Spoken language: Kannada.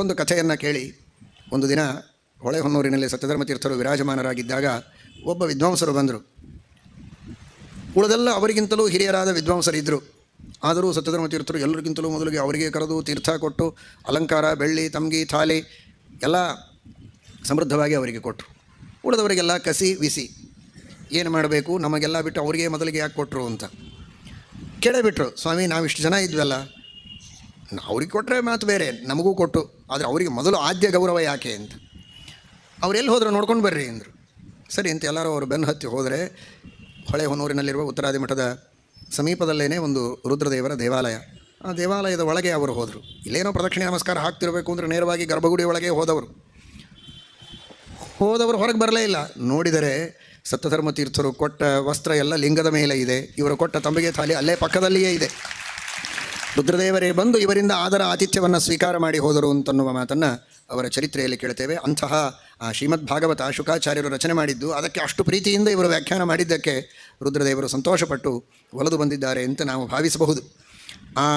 ಒಂದು ಕಥೆಯನ್ನು ಕೇಳಿ ಒಂದು ದಿನ ಹೊಳೆಹೊನ್ನೂರಿನಲ್ಲಿ ಸತ್ಯಧರ್ಮತೀರ್ಥರು ವಿರಾಜಮಾನರಾಗಿದ್ದಾಗ ಒಬ್ಬ ವಿದ್ವಾಂಸರು ಬಂದರು ಉಳಿದೆಲ್ಲ ಅವರಿಗಿಂತಲೂ ಹಿರಿಯರಾದ ವಿದ್ವಾಂಸರಿದ್ದರು ಆದರೂ ಸತ್ಯಧರ್ಮತೀರ್ಥರು ಎಲ್ಲರಿಗಿಂತಲೂ ಮೊದಲಿಗೆ ಅವರಿಗೆ ಕರೆದು ತೀರ್ಥ ಕೊಟ್ಟು ಅಲಂಕಾರ ಬೆಳ್ಳಿ ತಂಗಿ ಥಾಲಿ ಎಲ್ಲ ಸಮೃದ್ಧವಾಗಿ ಅವರಿಗೆ ಕೊಟ್ಟರು ಉಳಿದವರಿಗೆಲ್ಲ ಕಸಿ ವಿಸಿ ಏನು ಮಾಡಬೇಕು ನಮಗೆಲ್ಲ ಬಿಟ್ಟು ಅವರಿಗೆ ಮೊದಲಿಗೆ ಯಾಕೆ ಕೊಟ್ಟರು ಅಂತ ಕೇಳೇ ಸ್ವಾಮಿ ನಾವಿಷ್ಟು ಜನ ಇದ್ವಲ್ಲ ಅವ್ರಿಗೆ ಕೊಟ್ಟರೆ ಮಾತು ಬೇರೆ ನಮಗೂ ಕೊಟ್ಟು ಆದರೆ ಅವರಿಗೆ ಮೊದಲು ಆದ್ಯ ಗೌರವ ಯಾಕೆ ಅಂತ ಅವರೆಲ್ಲಿ ಎಲ್ಲಿ ಹೋದ್ರೆ ನೋಡ್ಕೊಂಡು ಬರ್ರಿ ಅಂದರು ಸರಿ ಅಂತ ಎಲ್ಲರೂ ಅವರು ಬೆನ್ನು ಹತ್ತಿ ಹೋದರೆ ಹೊಳೆ ಹೊನ್ನೂರಿನಲ್ಲಿರುವ ಉತ್ತರಾದಿ ಮಠದ ಸಮೀಪದಲ್ಲೇ ಒಂದು ರುದ್ರದೇವರ ದೇವಾಲಯ ಆ ದೇವಾಲಯದ ಒಳಗೆ ಅವರು ಹೋದರು ಇಲ್ಲೇನೋ ಪ್ರದಕ್ಷಿಣೆ ನಮಸ್ಕಾರ ಹಾಕ್ತಿರಬೇಕು ಅಂದರೆ ನೇರವಾಗಿ ಗರ್ಭಗುಡಿ ಒಳಗೆ ಹೋದವರು ಹೋದವರು ಹೊರಗೆ ಬರಲೇ ಇಲ್ಲ ನೋಡಿದರೆ ಸತ್ಯಧರ್ಮ ತೀರ್ಥರು ಕೊಟ್ಟ ವಸ್ತ್ರ ಎಲ್ಲ ಲಿಂಗದ ಮೇಲೆ ಇದೆ ಇವರು ಕೊಟ್ಟ ತಂಬಿಗೆ ಥಾಲಿ ಅಲ್ಲೇ ಪಕ್ಕದಲ್ಲಿಯೇ ಇದೆ ರುದ್ರದೇವರೇ ಬಂದು ಇವರಿಂದ ಆದರ ಆತಿಥ್ಯವನ್ನು ಸ್ವೀಕಾರ ಮಾಡಿ ಹೋದರು ಅಂತನ್ನುವ ಮಾತನ್ನು ಅವರ ಚರಿತ್ರೆಯಲ್ಲಿ ಕೇಳ್ತೇವೆ ಅಂತಹ ಶ್ರೀಮದ್ ಭಾಗವತ ಶುಕಾಚಾರ್ಯರು ರಚನೆ ಮಾಡಿದ್ದು ಅದಕ್ಕೆ ಅಷ್ಟು ಪ್ರೀತಿಯಿಂದ ಇವರು ವ್ಯಾಖ್ಯಾನ ಮಾಡಿದ್ದಕ್ಕೆ ರುದ್ರದೇವರು ಸಂತೋಷಪಟ್ಟು ಒಲದು ಬಂದಿದ್ದಾರೆ ಅಂತ ನಾವು ಭಾವಿಸಬಹುದು ಆ